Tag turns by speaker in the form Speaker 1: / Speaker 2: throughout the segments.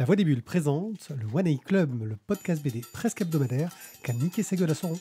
Speaker 1: La Voix des Bulles présente le One A Club, le podcast BD presque hebdomadaire qu'a niqué ses gueules à son rond.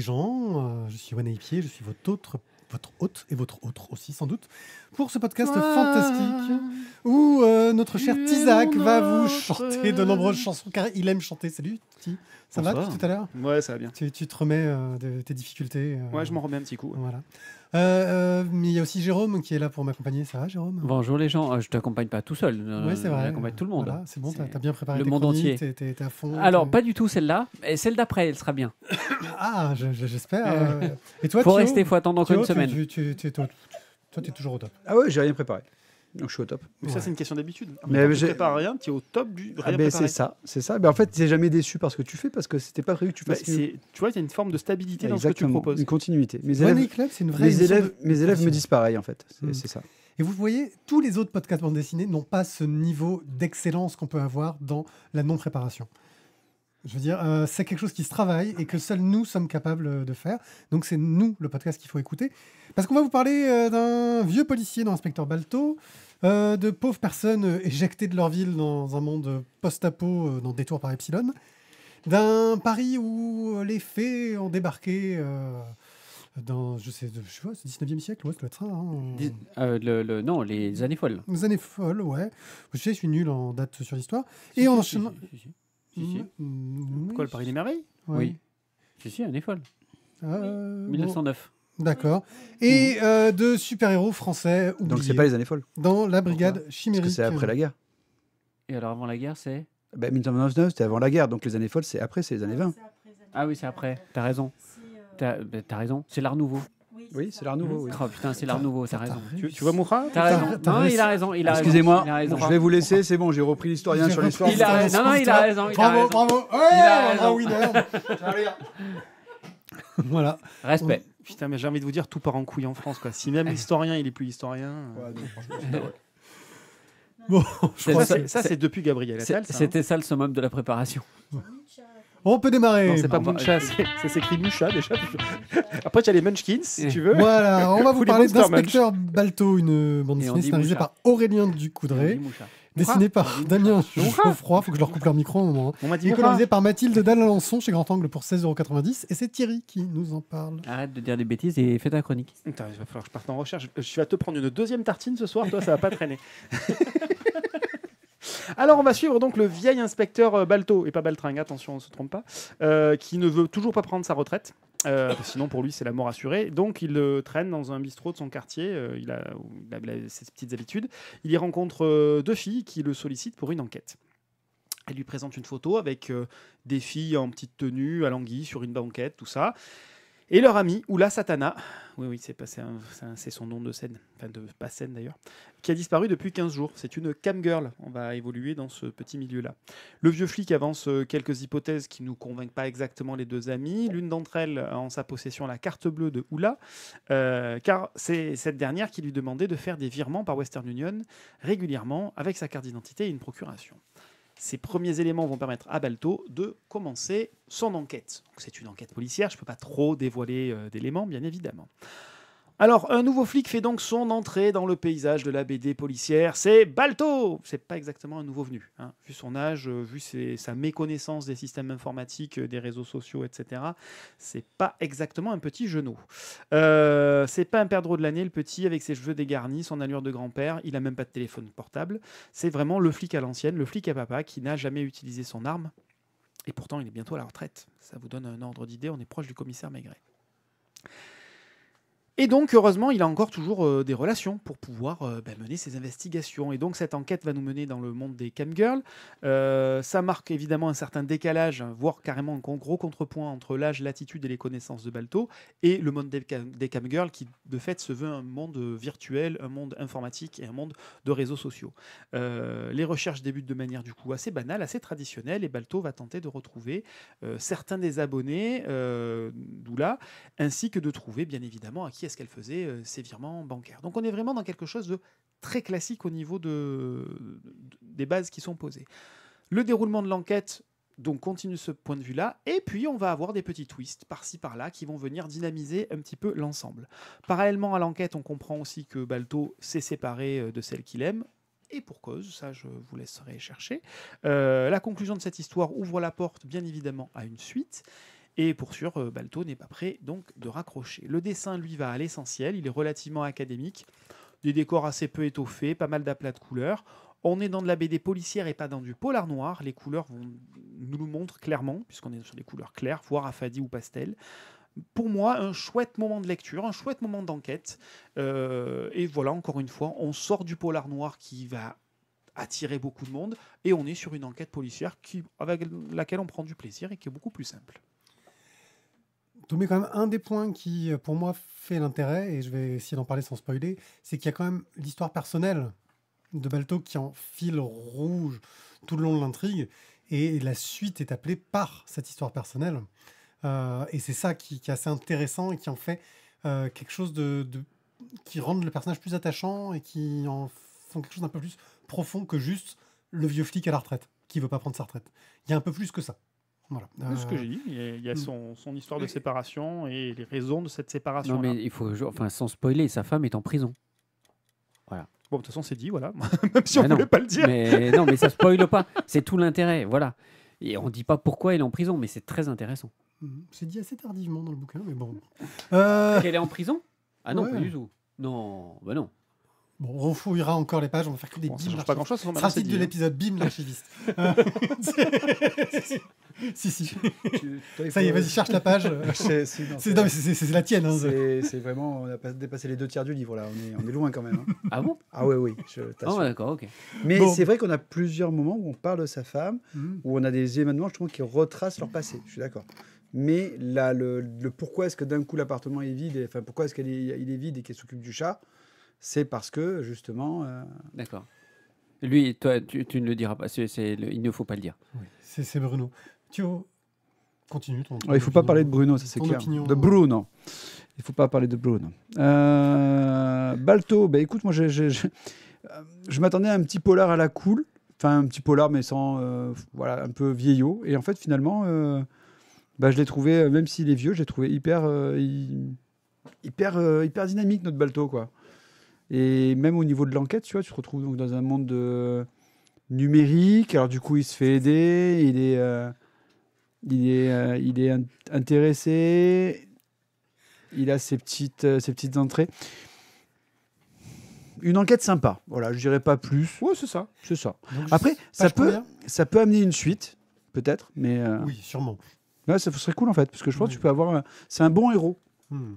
Speaker 1: gens. Euh, je suis One Pied, je suis votre autre votre hôte et votre autre aussi sans doute pour ce podcast fantastique où euh, notre cher Tizak va vous chanter de nombreuses chansons car il aime chanter. Salut Tizak. Ça va, tout à l'heure Ouais, ça va bien. Tu, te remets euh, de tes difficultés euh, Ouais, je m'en remets un petit coup. Voilà. Euh, mais il y a aussi Jérôme qui est là pour m'accompagner. Ça
Speaker 2: va, Jérôme Bonjour les gens. je t'accompagne pas tout seul. Oui, c'est vrai. J'accompagne tout le monde. c'est bon, tu as bien préparé le monde entier. es à fond. Alors, pas du tout celle-là. Et celle d'après, elle sera bien.
Speaker 1: ah, j'espère. Et toi, pour rester, faut attendre encore une semaine. Tu, toi, tu es toujours au top.
Speaker 2: Ah ouais, j'ai rien
Speaker 3: préparé. Donc je suis au top. Mais ça, c'est une question d'habitude. Mais tu ne
Speaker 4: prépares rien, tu es au top du. Ah rien ah ben, c'est ça,
Speaker 3: c'est ça. Ben, en fait, tu n'es jamais déçu par ce que tu fais parce que n'était pas prévu que tu bah, fasses. tu
Speaker 4: vois, il y a une forme de stabilité dans ce que tu proposes.
Speaker 3: Une continuité. Mes élèves, c'est une vraie. Mes élèves, mes élèves me disent pareil, en fait. Mm. C'est ça.
Speaker 1: Et vous voyez, tous les autres podcasts bande dessinée n'ont pas ce niveau d'excellence qu'on peut avoir dans la non-préparation. Je veux dire, euh, c'est quelque chose qui se travaille et que seuls nous sommes capables euh, de faire. Donc c'est nous, le podcast, qu'il faut écouter. Parce qu'on va vous parler euh, d'un vieux policier dans l'inspecteur Balto, de pauvres personnes éjectées de leur ville dans un monde post-apo dans Détour par Epsilon, d'un Paris où les fées ont débarqué dans, je sais, je sais pas, 19e siècle, ouais, ça hein.
Speaker 2: le, le, non, les années folles.
Speaker 1: Les années folles, ouais. Je sais, je suis nul en date sur l'histoire. Et si,
Speaker 2: Mm, mm, le Paris des Merveilles Oui. Si, si, année folle. 1909.
Speaker 1: D'accord. Et euh, de super-héros français oubliés. Donc n'est pas les années folles. Dans la brigade chimérique. Parce que c'est après la guerre.
Speaker 2: Et alors avant la guerre, c'est
Speaker 1: 1999,
Speaker 3: bah, c'était avant la guerre. Donc les années folles, c'est après, c'est les années 20. Ah,
Speaker 2: ah oui, c'est après. T'as raison. Euh, t'as bah, as raison. C'est l'art nouveau. Oui, c'est l'art nouveau. Oh putain, c'est l'art nouveau, t'as raison. Tu, tu vois Moura T'as raison. Non, il a raison. Il a Excusez-moi, je vais vous
Speaker 3: laisser, c'est bon, j'ai repris
Speaker 2: l'historien sur l'histoire. Il a raison. Non, non, il a raison. Bravo, bravo. Ouais, il a
Speaker 1: raison.
Speaker 4: Voilà. Respect. Oh, putain, mais j'ai envie de vous dire, tout part en couille en France, quoi. Si même l'historien, il est plus historien. Euh. Ouais, non,
Speaker 2: Bon, je crois ça, c'est depuis Gabriel Attal. Hein. C'était ça le summum de la préparation. On peut démarrer. Non, c'est pas Muncha,
Speaker 4: Ça s'écrit Moucha déjà. Après, tu as les Munchkins, si tu veux. Voilà, on va vous parler d'Inspecteur
Speaker 1: Balto, une bande dessinée scénarisée par Aurélien Ducoudray. Dessinée par Damien il faut que je leur coupe leur micro au moment. Et hein. par Mathilde d'Alençon chez Grand Angle pour 16,90€. Et c'est Thierry qui nous en parle.
Speaker 4: Arrête de dire des bêtises et fais ta chronique. Attends, il va falloir que je parte en recherche. Je suis à te prendre une deuxième tartine ce soir, toi, ça va pas traîner. Alors, on va suivre donc le vieil inspecteur euh, Balto, et pas Baltringue, attention, on ne se trompe pas, euh, qui ne veut toujours pas prendre sa retraite. Euh, sinon, pour lui, c'est la mort assurée. Donc, il traîne dans un bistrot de son quartier. il, a, ses petites habitudes. Il y rencontre deux filles qui le sollicitent pour une enquête. Elle lui présente une photo avec des filles en petite tenue, à l'anguille, sur une banquette, tout ça. Et leur ami, Oula Satana, oui, oui, c'est, c'est, son nom de scène, enfin de pas scène d'ailleurs, qui a disparu depuis 15 jours. C'est une cam girl. On va évoluer dans ce petit milieu-là. Le vieux flic avance euh, quelques hypothèses qui ne nous convainquent pas exactement les deux amis. L'une d'entre elles a en sa possession la carte bleue de Oula, euh, car c'est cette dernière qui lui demandait de faire des virements par Western Union régulièrement avec sa carte d'identité et une procuration. Ces premiers éléments vont permettre à Balto de commencer son enquête. C'est une enquête policière, je ne peux pas trop dévoiler euh, d'éléments, bien évidemment. Alors, un nouveau flic fait donc son entrée dans le paysage de la BD policière. C'est Balto C'est pas exactement un nouveau venu. Hein. Vu son âge, euh, vu sa méconnaissance des systèmes informatiques, euh, des réseaux sociaux, etc., c'est pas exactement un petit genou. Euh, c'est pas un perdreau de l'année, le petit, avec ses cheveux dégarnis, son allure de grand-père. Il a même pas de téléphone portable. C'est vraiment le flic à l'ancienne, le flic à papa qui n'a jamais utilisé son arme. Et pourtant, il est bientôt à la retraite. Ça vous donne un ordre d'idée, on est proche du commissaire Maigret. Et donc, heureusement, il a encore toujours euh, des relations pour pouvoir euh, ben, mener ses investigations. Et donc, cette enquête va nous mener dans le monde des camgirls. Euh, ça marque évidemment un certain décalage, voire carrément un gros contrepoint entre l'âge, l'attitude et les connaissances de Balto et le monde des, camgirls qui, de fait, se veut un monde virtuel, un monde informatique et un monde de réseaux sociaux. les recherches débutent de manière du coup assez banale, assez traditionnelle et Balto va tenter de retrouver certains des abonnés, d'où là, ainsi que de trouver, bien évidemment, à qui ce qu'elle faisait ces euh, virements bancaires. Donc on est vraiment dans quelque chose de très classique au niveau de, des bases qui sont posées. Le déroulement de l'enquête donc continue ce point de vue-là, et puis on va avoir des petits twists par-ci par-là qui vont venir dynamiser un petit peu l'ensemble. Parallèlement à l'enquête, on comprend aussi que Balto s'est séparé euh, de celle qu'il aime, et pour cause, ça je vous laisserai chercher. Euh, la conclusion de cette histoire ouvre la porte bien évidemment à une suite, et pour sûr, euh, Balto n'est pas prêt donc de raccrocher. Le dessin, lui, va à l'essentiel, il est relativement académique, des décors assez peu étoffés, pas mal d'aplats de couleurs. On est dans de la BD policière et pas dans du polar noir. Les couleurs vont, nous le montrent clairement, puisqu'on est sur des couleurs claires, voire affadies ou pastel pour moi, un chouette moment de lecture, un chouette moment d'enquête. Euh, et voilà, encore une fois, on sort du polar noir qui va attirer beaucoup de monde, et on est sur une enquête policière avec laquelle on prend du plaisir et qui est beaucoup plus simple
Speaker 1: mais quand même, un des points qui, euh, pour moi, fait l'intérêt, et je vais essayer d'en parler sans spoiler, c'est qu'il y a quand même l'histoire personnelle de Balto qui en file rouge tout le long de l'intrigue, et la suite est appelée par cette histoire personnelle. Euh, et c'est ça qui, est assez intéressant et qui en fait euh, quelque chose de, qui rend le personnage plus attachant et qui en font quelque chose d'un peu plus profond que juste le vieux flic à la retraite qui veut pas prendre sa retraite. Il y a un peu plus que ça. Voilà. ce que euh, j'ai dit.
Speaker 4: Il y a, hmm. son, histoire de séparation et les
Speaker 2: raisons de cette séparation. Non, mais il faut, enfin, sans spoiler, sa femme est en prison. Voilà. Bon, de toute façon, c'est dit, voilà. Même si on ne voulait pas le dire. Mais non, mais ça spoile pas. C'est tout l'intérêt, voilà. Et on ne dit pas pourquoi elle est en prison, mais c'est très intéressant.
Speaker 1: Hmm. C'est dit assez tardivement dans le bouquin, mais bon. Euh... est en prison Ah non, pas du tout.
Speaker 2: Non, bah non. Bon,
Speaker 1: on refouillera encore les pages, on va faire que des bon, ne Ça pas grand chose. C'est de l'épisode Bim l'archiviste. Euh, si, si. ça y est, vas-y, cherche la page. c'est la tienne. Hein.
Speaker 3: c'est vraiment, on a dépassé les deux tiers du livre là, on est, on est loin quand même. Hein. Ah bon Ah oui, ah oui, d'accord,
Speaker 2: ok. Mais c'est
Speaker 3: vrai qu'on a plusieurs moments où on parle de sa femme, mm. où on a des événements justement qui retracent leur passé, je suis d'accord. Mais là, le, pourquoi est-ce que d'un coup l'appartement est vide, et, enfin pourquoi est-ce qu'il il est vide et qu'elle s'occupe du chat, c'est parce que justement.
Speaker 2: Euh, d'accord. Lui, toi, tu, ne le diras pas. C'est il ne faut pas le dire. c'est Bruno. Tu continue ton. il ne euh, faut pas parler de Bruno, ça c'est clair. de Bruno.
Speaker 3: Il ne faut pas parler de Bruno. Balto, bah, écoute, moi j euh, je m'attendais à un petit polar à la cool. Enfin, un petit polar, mais sans. Euh, voilà, un peu vieillot. Et en fait, finalement, bah, je l'ai trouvé, même s'il est vieux, je l'ai trouvé hyper. hyper, hyper dynamique, notre Balto, quoi. Et même au niveau de l'enquête, tu vois, tu te retrouves donc dans un monde de... numérique. Alors, du coup, il se fait aider. Il est il est, euh, il est intéressé. Il a ses petites, euh, petites entrées. Une enquête sympa. Voilà, je dirais pas plus. Oui, c'est ça. C'est ça. Après, ça peut, ça peut amener une suite, peut-être, mais. Euh, oui, sûrement. ouais, ça serait cool en fait, parce que je pense que tu hmm. peux avoir. C'est un bon héros.
Speaker 2: Hmm.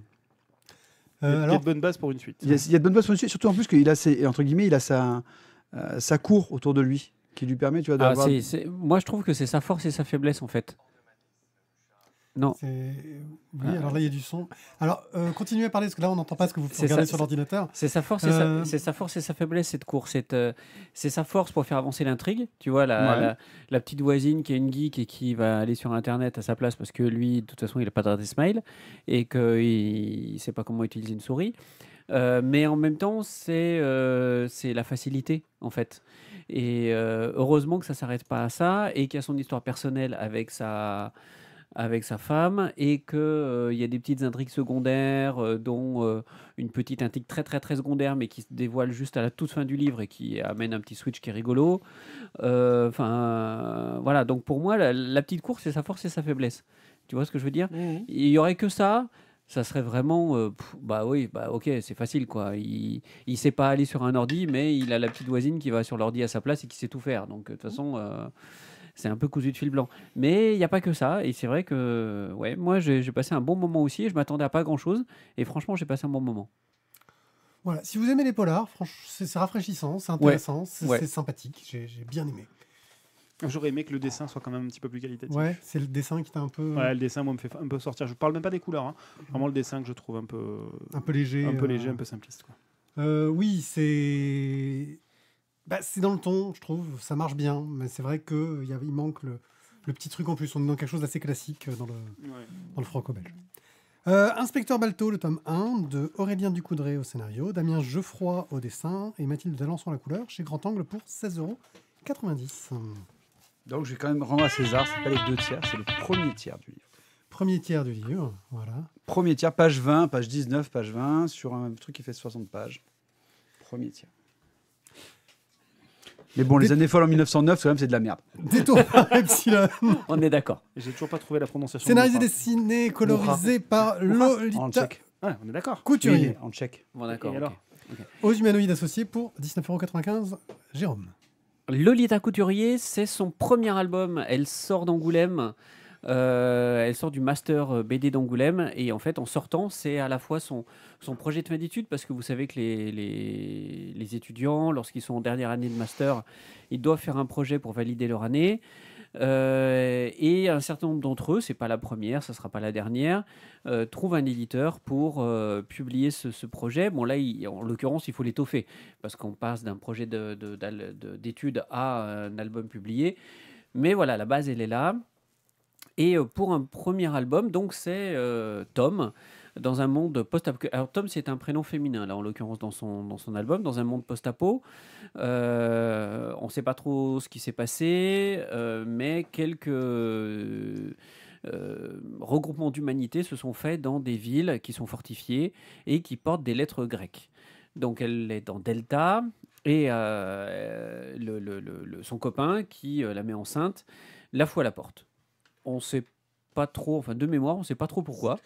Speaker 2: Il y a de bonnes bases pour une suite. Il y,
Speaker 3: a, de bonnes bases pour une suite, surtout en plus qu'il a entre guillemets, il a sa, sa cour autour de lui, qui lui permet, tu vois, ah,
Speaker 2: Moi, je trouve que c'est sa force et sa faiblesse, en fait. Non. Oui, ah. alors là, il y a du
Speaker 1: son. Alors, euh, continuez à parler, parce que là, on n'entend pas ce que vous regardez sur l'ordinateur. C'est sa force, sa, euh,
Speaker 2: et sa faiblesse, cette course. Euh, c'est sa force pour faire avancer l'intrigue. Tu vois, la, la, petite voisine qui est une geek et qui va aller sur Internet à sa place, parce que lui, de toute façon, il n'a pas d'adresse mail et qu'il ne sait pas comment utiliser une souris. mais en même temps, c'est c'est la facilité, en fait. Et heureusement que ça ne s'arrête pas à ça et qu'il y a son histoire personnelle avec sa avec sa femme et qu'il euh, il y a des petites intrigues secondaires, euh, dont euh, une petite intrigue très très très secondaire, mais qui se dévoile juste à la toute fin du livre et qui amène un petit switch qui est rigolo. Enfin, voilà. Donc pour moi, la, petite course, c'est sa force et sa faiblesse. Tu vois ce que je veux dire Il y aurait que ça. Ça serait vraiment, bah oui, bah ok, c'est facile quoi. Il, il sait pas aller sur un ordi, mais il a la petite voisine qui va sur l'ordi à sa place et qui sait tout faire. Donc de toute mm. façon c'est un peu cousu de fil blanc. Mais il n'y a pas que ça. Et c'est vrai que, ouais, moi, j'ai passé un bon moment aussi. Je m'attendais à pas grand chose. Et franchement, j'ai passé un bon moment.
Speaker 1: Voilà. Si vous aimez les polars, c'est rafraîchissant, c'est intéressant, c'est sympathique. J'ai bien aimé.
Speaker 2: J'aurais aimé que le dessin soit quand
Speaker 4: même un petit peu plus qualitatif. Ouais,
Speaker 1: c'est le dessin qui t'a un peu. Ouais, le
Speaker 4: dessin, moi, me fait un peu sortir. Je parle même pas des couleurs. Hein. Vraiment, le dessin que je trouve un peu. Un peu léger. Un peu euh, léger, un peu simpliste.
Speaker 1: Euh, oui, c'est bah, c'est dans le ton, je trouve, ça marche bien, mais c'est vrai qu'il euh, il manque le, petit truc en plus. On est dans quelque chose d'assez classique euh, dans
Speaker 4: le,
Speaker 1: franco-belge. Euh, Inspecteur Balto, le tome 1, de Aurélien Ducoudré au scénario, Damien Geoffroy au dessin et Mathilde Dalençon la couleur, chez Grand Angle pour euros.
Speaker 3: Donc je vais quand même rendre à César, c'est pas les deux tiers, c'est le premier tiers du livre.
Speaker 1: Premier tiers du livre, voilà. Premier tiers,
Speaker 3: page 20, page 19, page 20, sur un truc qui fait 60 pages. Premier tiers. Mais bon, les années folles en 1909, quand même, c'est de la merde. Détour Epsilon.
Speaker 4: On est d'accord. J'ai toujours pas trouvé la prononciation.
Speaker 3: Scénarisé,
Speaker 1: dessiné, colorisé par Lolita. En tchèque.
Speaker 2: on est d'accord. Couturier. en tchèque. Bon, d'accord.
Speaker 1: Aux humanoïdes associés pour 19,95€,
Speaker 2: Jérôme. Lolita Couturier, c'est son premier album. Elle sort d'Angoulême. Euh, elle sort du master euh, BD d'Angoulême et en fait, en sortant, c'est à la fois son, son projet de fin d'études parce que vous savez que les, les, étudiants, lorsqu'ils sont en dernière année de master, ils doivent faire un projet pour valider leur année. Euh, et un certain nombre d'entre eux, c'est pas la première, ça sera pas la dernière, trouve trouvent un éditeur pour publier ce, projet. Bon là, en l'occurrence, il faut l'étoffer parce qu'on passe d'un projet d'études de, à un album publié. Mais voilà, la base elle est là. Et euh, pour un premier album, donc c'est euh, Tom dans un monde post-apo. Alors Tom, c'est un prénom féminin là, en l'occurrence dans son dans son album, dans un monde post-apo. Euh, on ne sait pas trop ce qui s'est passé, mais quelques regroupements d'humanité se sont faits dans des villes qui sont fortifiées et qui portent des lettres grecques. Donc elle est dans Delta et son copain qui la met enceinte la fout à la porte on sait pas trop, enfin de mémoire, on sait pas trop pourquoi.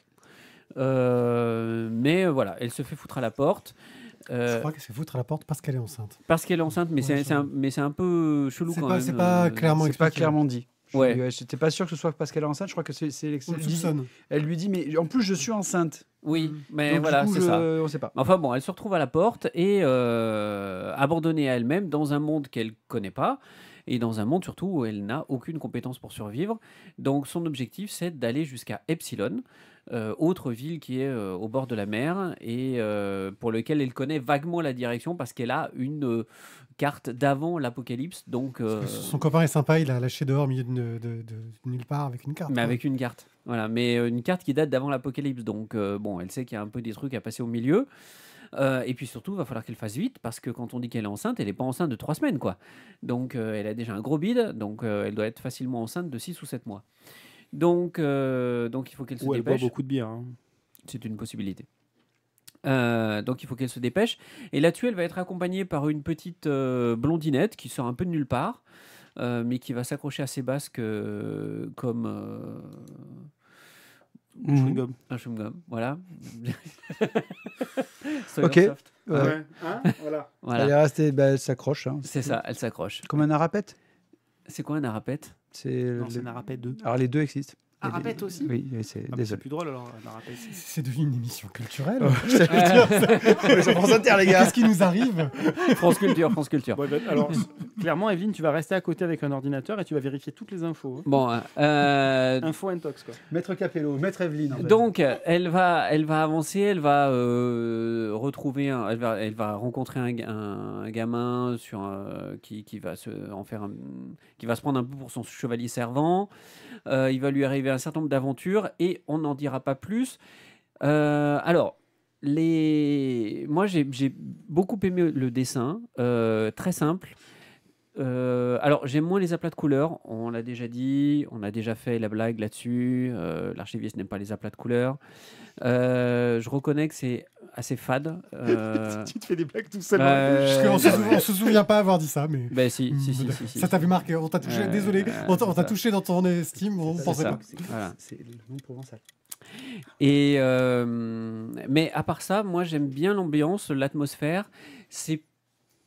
Speaker 2: Euh, mais voilà, elle se fait foutre à la porte. Euh, je crois
Speaker 1: qu'elle se fait foutre à la porte parce qu'elle est enceinte.
Speaker 2: Parce qu'elle est enceinte, mais c'est un, peu chelou quand même. C'est pas euh, clairement pas clairement dit.
Speaker 3: Ouais. J'étais pas sûr que ce soit parce qu'elle est enceinte. Je crois que c'est Elle lui dit, mais en plus, je suis enceinte.
Speaker 2: Oui, mm. mais voilà, c'est ça. On sait pas. Enfin bon, elle se retrouve à la porte et abandonnée à elle-même dans un monde qu'elle connaît pas et dans un monde surtout où elle n'a aucune compétence pour survivre. Donc son objectif, c'est d'aller jusqu'à Epsilon, euh, autre ville qui est euh, au bord de la mer et euh, pour lequel elle connaît vaguement la direction parce qu'elle a une carte d'avant l'apocalypse. Donc son
Speaker 1: copain est sympa, il l'a lâché dehors au milieu de, nulle part avec une carte. Mais avec
Speaker 2: une carte, voilà, mais une carte qui date d'avant l'apocalypse. Donc bon, elle sait qu'il y a un peu des trucs à passer au milieu. Euh, et puis surtout, il va falloir qu'elle fasse vite parce que quand on dit qu'elle est enceinte, elle n'est pas enceinte de trois semaines. quoi. Donc euh, elle a déjà un gros bide, donc euh, elle doit être facilement enceinte de six ou sept mois. Donc, donc il faut qu'elle se dépêche. Elle boit beaucoup de bière. Hein. C'est une possibilité. donc il faut qu'elle se dépêche. Et là tuelle elle va être accompagnée par une petite blondinette qui sort un peu de nulle part, mais qui va s'accrocher à ses basques comme, Mhm. Un chewing-gum. Un chewing-gum, voilà. ok. Hein, voilà. Elle est restée, bah, elle s'accroche. Hein. C'est ça, elle s'accroche.
Speaker 3: Comme un arapète C'est quoi un arapète C'est un arapète 2.
Speaker 4: Alors les deux existent rappète aussi Oui, ah, c'est plus drôle alors,
Speaker 1: C'est devenu une émission culturelle. C'est France Inter, les gars. Qu'est-ce qui nous arrive France Culture,
Speaker 2: France Culture. Ben, alors,
Speaker 4: clairement, Evelyne, tu vas rester à côté avec un ordinateur et tu vas vérifier toutes les infos. Hein. Bon.
Speaker 2: Euh, Info intox, quoi.
Speaker 4: Maître Capello, Maître Evelyne.
Speaker 2: Donc, elle va, elle va avancer, elle va euh, retrouver, elle, va, elle va rencontrer un, gamin sur euh, qui, qui, va se, en faire qui va se prendre un peu pour son chevalier servant. il va lui arriver un certain nombre d'aventures et on n'en dira pas plus. Euh, alors, les... moi j'ai beaucoup aimé le dessin, euh, très simple. Euh, alors, j'aime moins les aplats de couleurs, on l'a déjà dit, on a déjà fait la blague là-dessus. L'archiviste n'aime pas les aplats de couleurs. je reconnais que c'est assez fade. Euh, tu te fais des blagues tout seul. Hein. on, se souvient pas avoir dit ça, mais. Ben si, si, si, ça t'avait marqué. On t'a touché. désolé, on t'a touché dans
Speaker 1: ton estime. On pensait pas. C'est le nom provençal.
Speaker 2: Et euh, mais à part ça, moi j'aime bien l'ambiance, l'atmosphère. C'est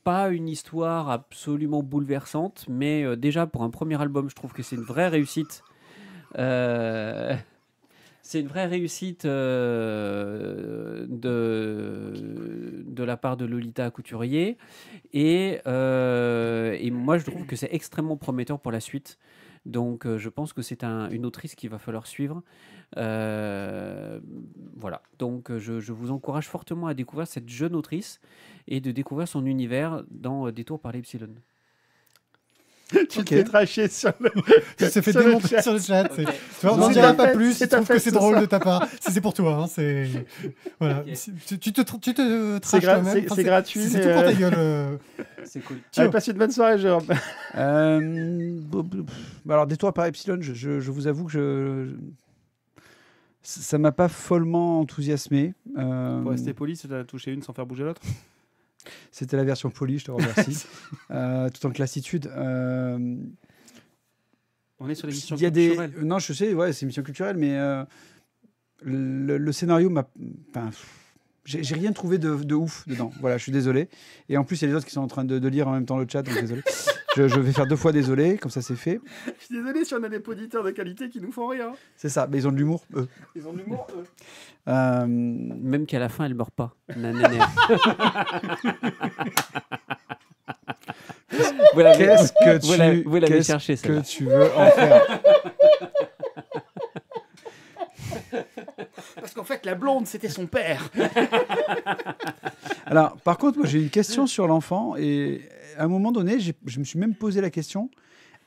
Speaker 2: pas une histoire absolument bouleversante, mais euh, déjà pour un premier album, je trouve que c'est une vraie réussite. Euh c'est une vraie réussite euh, de, la part de Lolita Couturier. Euh, et, moi, je trouve que c'est extrêmement prometteur pour la suite. Donc, euh, je pense que c'est une autrice qu'il va falloir suivre. voilà. Donc, je, vous encourage fortement à découvrir cette jeune autrice et de découvrir son univers dans tours par l'Epsilon.
Speaker 4: tu t'es traché sur le. Tu fait sur
Speaker 2: le chat. on n'en dira pas plus. Je trouve que c'est drôle de ta part. Si c'est pour toi, Tu,
Speaker 1: te, traches même C'est gratuit. C'est tout pour ta euh, gueule. Euh. Tu as
Speaker 3: passé une bonne soirée, Jérôme. Euh, alors, détour par Epsilon, je, vous avoue que je. Ça m'a pas follement enthousiasmé. Euh... Pour rester
Speaker 4: poli, tu as touché une sans faire bouger l'autre
Speaker 3: c'était la version polie, je te remercie. Euh, tout en classitude. Euh, On est sur les missions culturelles. Euh, non, je sais, ouais, c'est mission culturelle, mais le, scénario m'a. j'ai rien trouvé de, ouf dedans. Voilà, je suis désolé. Et en plus, il y a des autres qui sont en train de, de lire en même temps le chat, donc désolé. je, vais faire deux fois désolé, comme ça c'est fait.
Speaker 4: Je suis désolé si on a des auditeurs de qualité qui nous font rien
Speaker 3: C'est ça, mais ils ont de l'humour, eux.
Speaker 4: Ils ont de l'humour, eux.
Speaker 3: Euh,
Speaker 2: Même qu'à la fin, elle ne meurt pas. Qu'est-ce que tu, vous que tu veux en faire
Speaker 4: parce qu'en fait, la blonde, c'était son père. Alors, par
Speaker 3: contre, moi, j'ai une question sur l'enfant. Et à un moment donné, je me suis même posé la question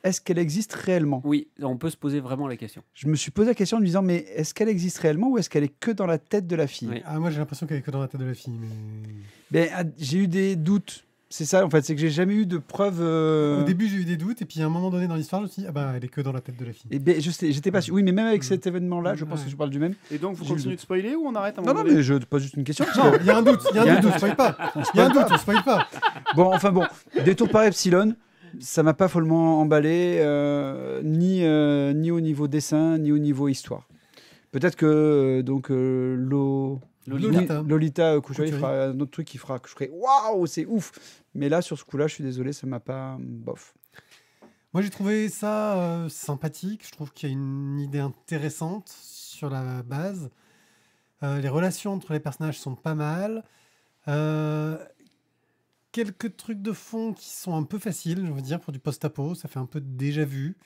Speaker 3: est-ce qu'elle existe réellement Oui,
Speaker 2: on peut se poser vraiment la question.
Speaker 3: Je me suis posé la question en me disant, mais est-ce qu'elle existe réellement ou est-ce qu'elle est que dans la tête de la fille
Speaker 1: ah, moi j'ai l'impression qu'elle est que dans la tête de la fille. Mais... Ben, ah, j'ai eu des doutes c'est ça, en fait, c'est que j'ai jamais eu de preuves. Euh, au début, j'ai eu des doutes, et puis à un moment donné dans l'histoire, je me suis dit, ah bah, elle est que dans la tête de la fille.
Speaker 3: Et eh ben, je sais, j'étais pas sûr. Oui, mais même avec mm. cet événement-là, je pense que je parle du même. Et donc, vous continuez de spoiler ou on arrête un moment Non, non, mais je te pose juste une question. Non, il y a un doute, il y a un doute, on spoil pas. Il y a un doute, on spoil pas. Bon, enfin bon, détour par Epsilon ça m'a pas follement emballé, euh, ni, euh, ni au niveau dessin, ni au niveau histoire. Peut-être que donc l'eau Lolita. Lolita il euh, fera un autre truc qui fera que je ferai waouh, c'est ouf. Mais là, sur ce coup-là, je suis désolé, ça m'a pas hum, bof.
Speaker 1: Moi, j'ai trouvé ça euh, sympathique. Je trouve qu'il y a une idée intéressante sur la base. Euh, les relations entre les personnages sont pas mal. quelques trucs de fond qui sont un peu faciles, je veux dire, pour du post-apo. Ça fait un peu déjà vu.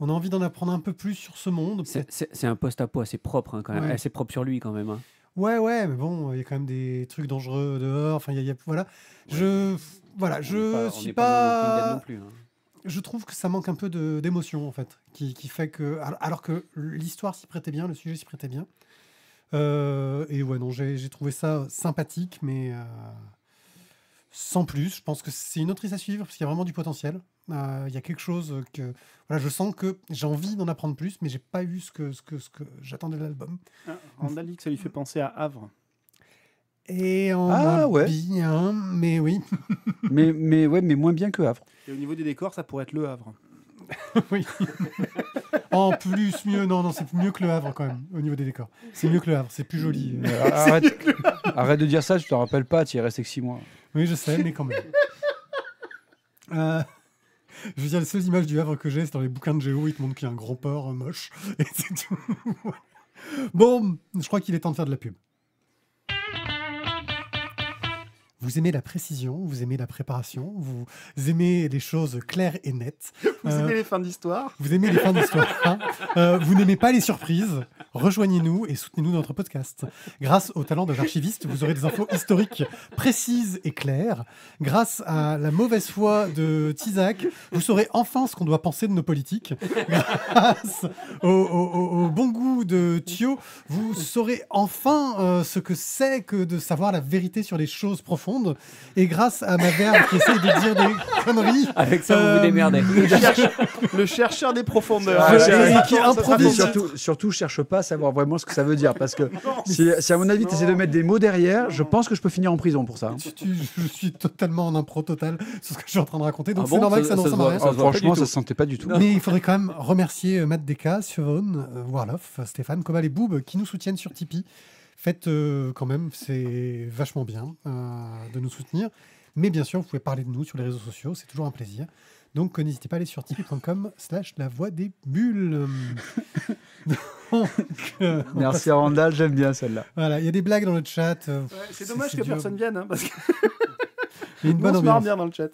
Speaker 1: On a envie d'en apprendre un peu plus sur ce monde.
Speaker 2: C'est un post-apo assez propre, hein, quand même. Assez propre sur lui, quand même. Hein.
Speaker 1: Ouais, ouais, mais bon, il y a quand même des trucs dangereux dehors. Enfin, il y, a. Voilà. Je. Voilà, je suis pas. Hein. Je trouve que ça manque un peu d'émotion, en fait, qui, fait que. Alors que l'histoire s'y prêtait bien, le sujet s'y prêtait bien. Euh, et ouais, non, j'ai trouvé ça sympathique, mais euh, sans plus. Je pense que c'est une autrice à suivre, parce qu'il y a vraiment du potentiel. Euh, il y a quelque chose que voilà, je sens que j'ai envie d'en apprendre plus, mais j'ai pas eu ce que ce que, ce que j'attendais de l'album.
Speaker 4: Ah, en ça lui fait penser à Havre.
Speaker 1: Et en ah, bien, mais oui. mais
Speaker 3: mais ouais, mais moins bien que Havre.
Speaker 4: Et au niveau des décors, ça pourrait être le Havre. oui.
Speaker 1: en plus, mieux. Non, non, c'est mieux que le Havre quand même, au niveau des décors. C'est mieux que le Havre, c'est plus joli. Euh, arrête,
Speaker 3: arrête, de dire ça, je te rappelle pas, tu y resté que 6 mois.
Speaker 1: Oui, je sais, mais quand même. Euh... Je veux dire, les seules images du Havre que j'ai, c'est dans les bouquins de Géo, ils te montrent qu'il y a un gros porc euh, moche. Et tout. bon, je crois qu'il est temps de faire de la pub. Vous aimez la précision, vous aimez la préparation, vous aimez les choses claires et nettes. Vous aimez euh, les
Speaker 4: fins d'histoire. Vous aimez les fins
Speaker 1: d'histoire. Hein. Euh, vous n'aimez pas les surprises. Rejoignez-nous et soutenez-nous dans notre podcast. Grâce au talent de l'archiviste, vous aurez des infos historiques précises et claires. Grâce à la mauvaise foi de Tizak, vous saurez enfin ce qu'on doit penser de nos politiques. Grâce au, bon goût de Thio, vous saurez enfin euh, ce que c'est que de savoir la vérité sur les choses profondes et grâce à ma mère qui essaie de dire des conneries. Avec ça, vous vous euh, démerdez.
Speaker 4: Le, chercheur des profondeurs. Ah,
Speaker 3: et, qui improvise. Surtout, surtout, cherche pas à savoir vraiment ce que ça veut dire. Parce que si, à mon avis, tu essaies de mettre des mots derrière, je pense que je peux finir en prison pour ça. Hein.
Speaker 1: je suis totalement en impro total sur ce que je suis en train de raconter. Donc ah c'est normal que ça, ne ressemble ça Franchement, ça se sentait pas du tout. Mais il faudrait quand même remercier euh, Matt Deka, Siobhan, euh, Warlof, Warloff, Stéphane, Cobal et Boub qui nous soutiennent sur Tipeee faites euh, quand même, c'est vachement bien euh, de nous soutenir. Mais bien sûr, vous pouvez parler de nous sur les réseaux sociaux, c'est toujours un plaisir. Donc n'hésitez pas à aller sur tipeee.com slash la voix des bulles. Euh, Merci
Speaker 3: à j'aime bien celle-là.
Speaker 1: Voilà, il y a des blagues dans le chat. c'est dommage que personne
Speaker 4: vienne, hein, parce il y a une bonne on ambiance. se marre bien dans le
Speaker 2: chat